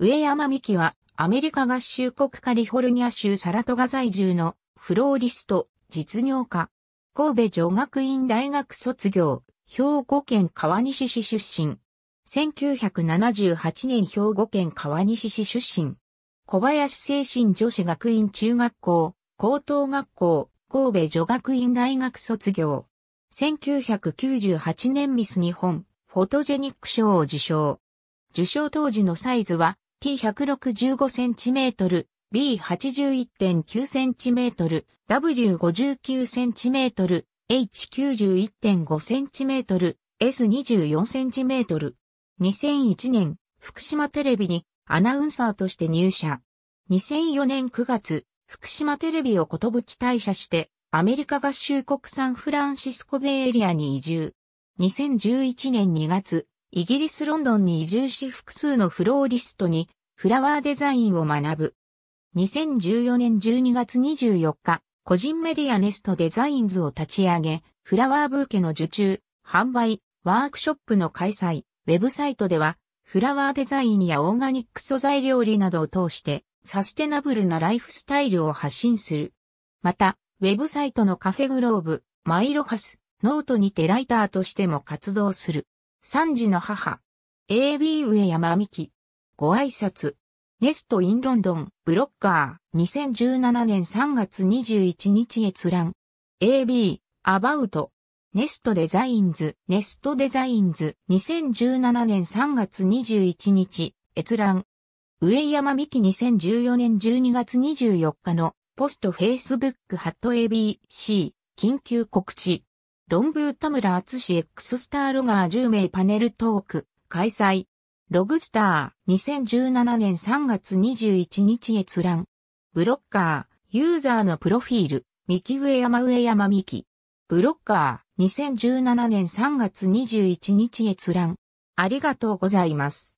上山美希は、アメリカ合衆国カリフォルニア州サラトガ在住のフローリスト、実業家。神戸女学院大学卒業、兵庫県川西市出身。1978年兵庫県川西市出身。小林精神女子学院中学校、高等学校、神戸女学院大学卒業。1998年ミス日本、フォトジェニック賞を受賞。受賞当時のサイズは T165cm、B81.9cm、W59cm、H91.5cm、S24cm。2001年、福島テレビにアナウンサーとして入社。2004年9月、福島テレビをことぶき退社して、アメリカ合衆国サンフランシスコベイエリアに移住。2011年2月、イギリス・ロンドンに移住し複数のフローリストにフラワーデザインを学ぶ。2014年12月24日、個人メディアネストデザインズを立ち上げ、フラワーブーケの受注、販売、ワークショップの開催、ウェブサイトでは、フラワーデザインやオーガニック素材料理などを通して、サステナブルなライフスタイルを発信する。また、ウェブサイトのカフェグローブ、マイロハス、ノートにてライターとしても活動する。三児の母。AB 上山美希。ご挨拶。ネストインロンドン、ブロッカー、2017年3月21日閲覧。AB、アバウト。ネストデザインズ、ネストデザインズ、2017年3月21日、閲覧。上山美希2014年12月24日の、ポストフェイスブックハット ABC、緊急告知。ロンー論文田アツシ X スターロガー10名パネルトーク開催。ログスター2017年3月21日閲覧。ブロッカー、ユーザーのプロフィール、三木上山上山三木。ブロッカー2017年3月21日閲覧。ありがとうございます。